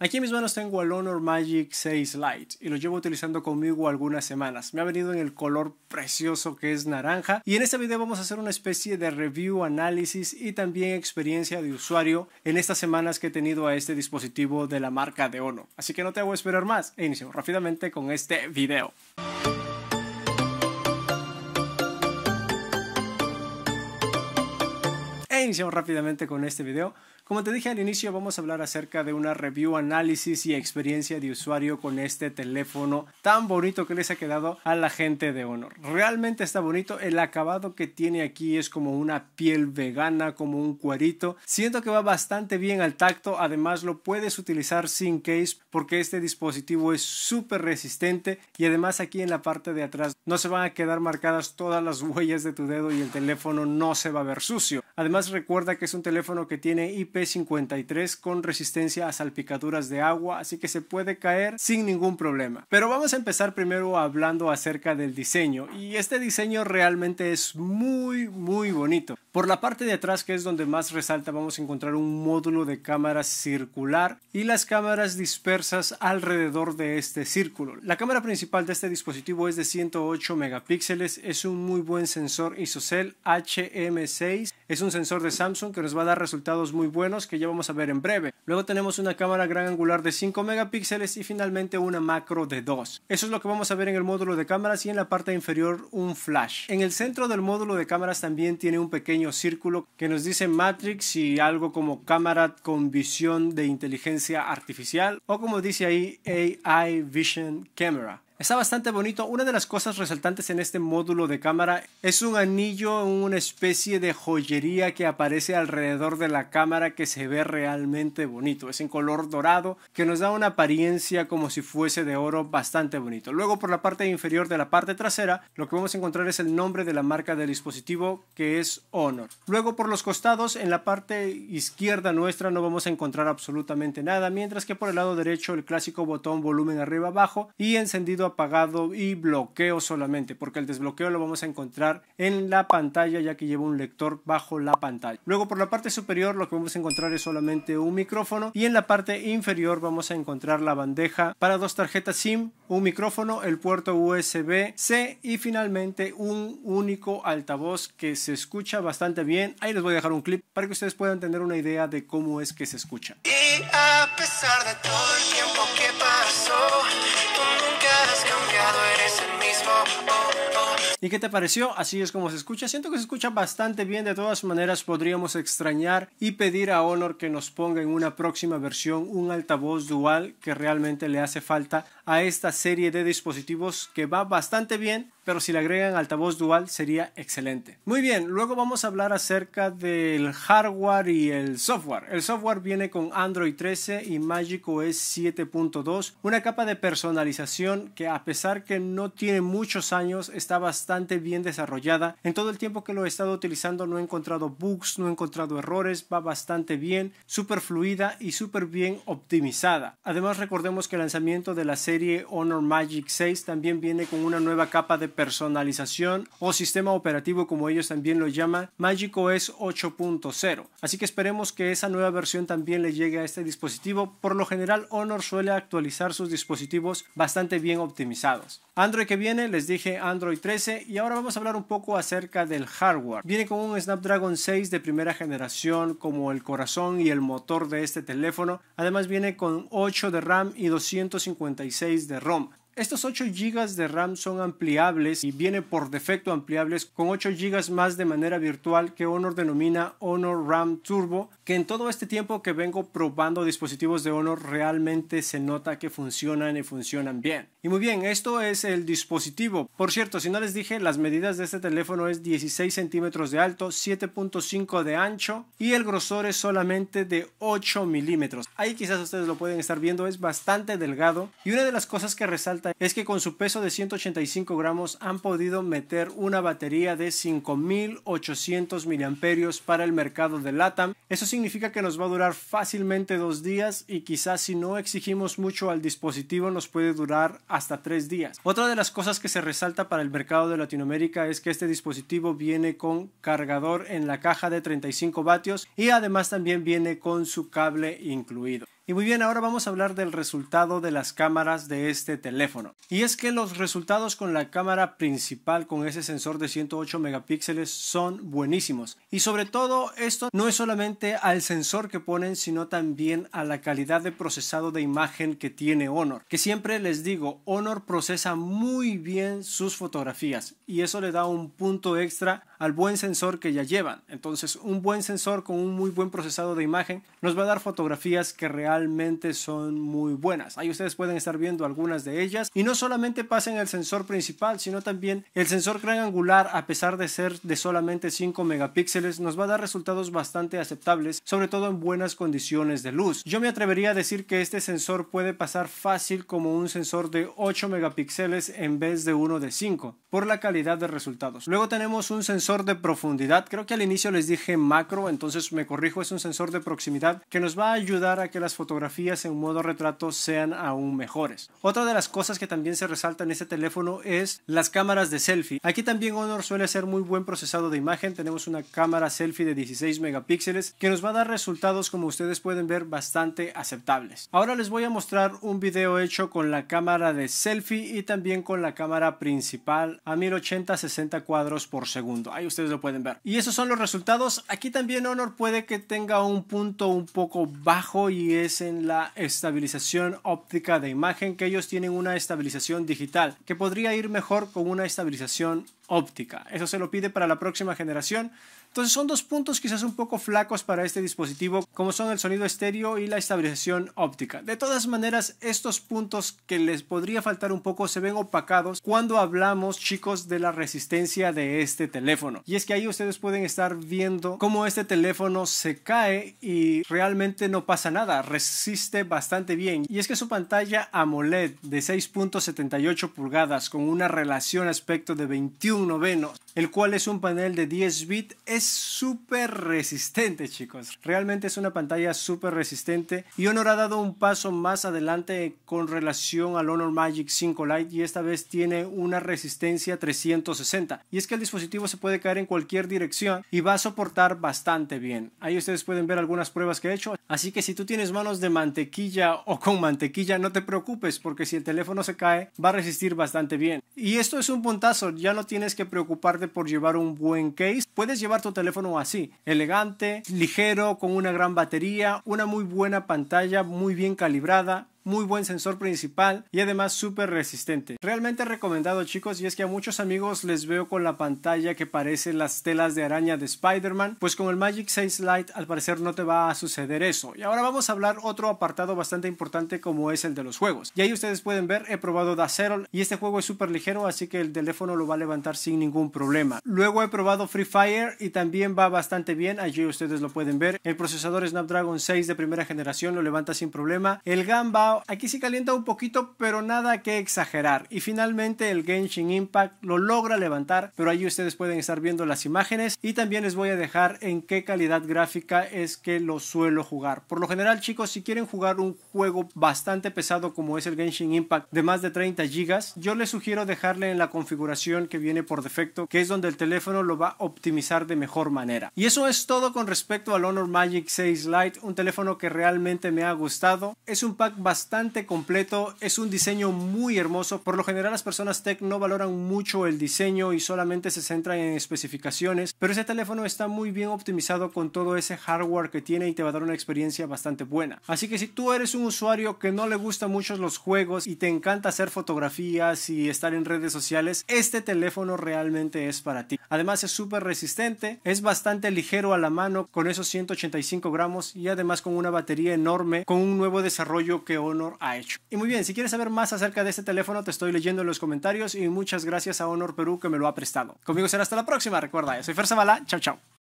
Aquí en mis manos tengo el Honor Magic 6 Lite y lo llevo utilizando conmigo algunas semanas. Me ha venido en el color precioso que es naranja y en este video vamos a hacer una especie de review, análisis y también experiencia de usuario en estas semanas que he tenido a este dispositivo de la marca de Honor. Así que no te hago esperar más e iniciamos rápidamente con este video. E iniciamos rápidamente con este video. Como te dije al inicio, vamos a hablar acerca de una review, análisis y experiencia de usuario con este teléfono tan bonito que les ha quedado a la gente de Honor. Realmente está bonito, el acabado que tiene aquí es como una piel vegana, como un cuerito. Siento que va bastante bien al tacto, además lo puedes utilizar sin case porque este dispositivo es súper resistente y además aquí en la parte de atrás no se van a quedar marcadas todas las huellas de tu dedo y el teléfono no se va a ver sucio. Además recuerda que es un teléfono que tiene IP 53 con resistencia a salpicaduras de agua, así que se puede caer sin ningún problema. Pero vamos a empezar primero hablando acerca del diseño y este diseño realmente es muy muy bonito. Por la parte de atrás que es donde más resalta vamos a encontrar un módulo de cámara circular y las cámaras dispersas alrededor de este círculo. La cámara principal de este dispositivo es de 108 megapíxeles, es un muy buen sensor ISOCELL HM6, es un sensor de Samsung que nos va a dar resultados muy buenos que ya vamos a ver en breve. Luego tenemos una cámara gran angular de 5 megapíxeles y finalmente una macro de 2. Eso es lo que vamos a ver en el módulo de cámaras y en la parte inferior un flash. En el centro del módulo de cámaras también tiene un pequeño círculo que nos dice Matrix y algo como cámara con visión de inteligencia artificial o como dice ahí AI Vision Camera. Está bastante bonito. Una de las cosas resaltantes en este módulo de cámara es un anillo, una especie de joyería que aparece alrededor de la cámara que se ve realmente bonito. Es en color dorado que nos da una apariencia como si fuese de oro bastante bonito. Luego por la parte inferior de la parte trasera lo que vamos a encontrar es el nombre de la marca del dispositivo que es Honor. Luego por los costados en la parte izquierda nuestra no vamos a encontrar absolutamente nada mientras que por el lado derecho el clásico botón volumen arriba abajo y encendido apagado y bloqueo solamente, porque el desbloqueo lo vamos a encontrar en la pantalla ya que lleva un lector bajo la pantalla. Luego por la parte superior lo que vamos a encontrar es solamente un micrófono y en la parte inferior vamos a encontrar la bandeja para dos tarjetas SIM, un micrófono, el puerto USB-C y finalmente un único altavoz que se escucha bastante bien. Ahí les voy a dejar un clip para que ustedes puedan tener una idea de cómo es que se escucha. Y a pesar de todo el tiempo que ¿Y qué te pareció? Así es como se escucha. Siento que se escucha bastante bien. De todas maneras, podríamos extrañar y pedir a Honor que nos ponga en una próxima versión un altavoz dual que realmente le hace falta a esta serie de dispositivos que va bastante bien, pero si le agregan altavoz dual sería excelente. Muy bien, luego vamos a hablar acerca del hardware y el software. El software viene con Android 13 y Magic es 7.2, una capa de personalización que a pesar que no tiene muchos años está bastante bien desarrollada. En todo el tiempo que lo he estado utilizando no he encontrado bugs, no he encontrado errores, va bastante bien, súper fluida y súper bien optimizada. Además recordemos que el lanzamiento de la serie Honor Magic 6 también viene con una nueva capa de personalización o sistema operativo como ellos también lo llaman, Magic OS 8.0. Así que esperemos que esa nueva versión también le llegue a este dispositivo. Por lo general Honor suele actualizar sus dispositivos bastante bien optimizados. Android que viene, les dije Android 13 y ahora vamos a hablar un poco acerca del hardware. Viene con un Snapdragon 6 de primera generación como el corazón y el motor de este teléfono. Además viene con 8 de RAM y 256 de ROM. Estos 8 GB de RAM son ampliables y vienen por defecto ampliables con 8 GB más de manera virtual que Honor denomina Honor RAM Turbo que en todo este tiempo que vengo probando dispositivos de Honor realmente se nota que funcionan y funcionan bien. Y muy bien, esto es el dispositivo. Por cierto, si no les dije, las medidas de este teléfono es 16 centímetros de alto, 7.5 de ancho y el grosor es solamente de 8 milímetros. Ahí quizás ustedes lo pueden estar viendo, es bastante delgado. Y una de las cosas que resalta es que con su peso de 185 gramos han podido meter una batería de 5800 miliamperios para el mercado de LATAM. Eso significa que nos va a durar fácilmente dos días y quizás si no exigimos mucho al dispositivo nos puede durar hasta tres días. Otra de las cosas que se resalta para el mercado de Latinoamérica es que este dispositivo viene con cargador en la caja de 35 vatios y además también viene con su cable incluido. Y muy bien, ahora vamos a hablar del resultado de las cámaras de este teléfono. Y es que los resultados con la cámara principal con ese sensor de 108 megapíxeles son buenísimos. Y sobre todo esto no es solamente al sensor que ponen, sino también a la calidad de procesado de imagen que tiene Honor. Que siempre les digo, Honor procesa muy bien sus fotografías y eso le da un punto extra al buen sensor que ya llevan. Entonces, un buen sensor con un muy buen procesado de imagen nos va a dar fotografías que realmente son muy buenas. Ahí ustedes pueden estar viendo algunas de ellas y no solamente pasen el sensor principal, sino también el sensor gran angular, a pesar de ser de solamente 5 megapíxeles, nos va a dar resultados bastante aceptables, sobre todo en buenas condiciones de luz. Yo me atrevería a decir que este sensor puede pasar fácil como un sensor de 8 megapíxeles en vez de uno de 5 por la calidad de resultados. Luego tenemos un sensor de profundidad. Creo que al inicio les dije macro, entonces me corrijo, es un sensor de proximidad que nos va a ayudar a que las fotografías en modo retrato sean aún mejores. Otra de las cosas que también se resalta en este teléfono es las cámaras de selfie. Aquí también Honor suele ser muy buen procesado de imagen. Tenemos una cámara selfie de 16 megapíxeles que nos va a dar resultados como ustedes pueden ver bastante aceptables. Ahora les voy a mostrar un video hecho con la cámara de selfie y también con la cámara principal a 1080 60 cuadros por segundo. Ahí ustedes lo pueden ver. Y esos son los resultados. Aquí también Honor puede que tenga un punto un poco bajo y es en la estabilización óptica de imagen que ellos tienen una estabilización digital que podría ir mejor con una estabilización óptica. Eso se lo pide para la próxima generación. Entonces son dos puntos quizás un poco flacos para este dispositivo, como son el sonido estéreo y la estabilización óptica. De todas maneras, estos puntos que les podría faltar un poco se ven opacados cuando hablamos, chicos, de la resistencia de este teléfono. Y es que ahí ustedes pueden estar viendo cómo este teléfono se cae y realmente no pasa nada, resiste bastante bien. Y es que su pantalla AMOLED de 6.78 pulgadas con una relación aspecto de 21 novenos, el cual es un panel de 10 bits, es súper resistente, chicos. Realmente es una pantalla súper resistente. Y Honor ha dado un paso más adelante con relación al Honor Magic 5 Lite y esta vez tiene una resistencia 360. Y es que el dispositivo se puede caer en cualquier dirección y va a soportar bastante bien. Ahí ustedes pueden ver algunas pruebas que he hecho. Así que si tú tienes manos de mantequilla o con mantequilla, no te preocupes porque si el teléfono se cae, va a resistir bastante bien. Y esto es un puntazo, ya no tienes que preocuparte por llevar un buen case. Puedes llevar teléfono así. Elegante, ligero, con una gran batería, una muy buena pantalla, muy bien calibrada, muy buen sensor principal y además súper resistente. Realmente recomendado chicos y es que a muchos amigos les veo con la pantalla que parece las telas de araña de Spider-Man, pues con el Magic 6 Lite al parecer no te va a suceder eso. Y ahora vamos a hablar otro apartado bastante importante como es el de los juegos. Y ahí ustedes pueden ver, he probado Dacerol y este juego es súper ligero así que el teléfono lo va a levantar sin ningún problema. Luego he probado Free Fire y también va bastante bien, allí ustedes lo pueden ver. El procesador Snapdragon 6 de primera generación lo levanta sin problema. El Gamba aquí sí calienta un poquito, pero nada que exagerar. Y finalmente el Genshin Impact lo logra levantar, pero ahí ustedes pueden estar viendo las imágenes y también les voy a dejar en qué calidad gráfica es que lo suelo jugar. Por lo general chicos, si quieren jugar un juego bastante pesado como es el Genshin Impact de más de 30 GB, yo les sugiero dejarle en la configuración que viene por defecto, que es donde el teléfono lo va a optimizar de mejor manera. Y eso es todo con respecto al Honor Magic 6 Lite, un teléfono que realmente me ha gustado. Es un pack bastante completo, es un diseño muy hermoso. Por lo general las personas tech no valoran mucho el diseño y solamente se centran en especificaciones, pero ese teléfono está muy bien optimizado con todo ese hardware que tiene y te va a dar una experiencia bastante buena. Así que si tú eres un usuario que no le gustan mucho los juegos y te encanta hacer fotografías y estar en redes sociales, este teléfono realmente es para ti. Además es súper resistente, es bastante ligero a la mano con esos 185 gramos y además con una batería enorme, con un nuevo desarrollo que Honor ha hecho. Y muy bien, si quieres saber más acerca de este teléfono, te estoy leyendo en los comentarios y muchas gracias a Honor Perú que me lo ha prestado. Conmigo será hasta la próxima, recuerda, soy Fer Zavala, chao chao.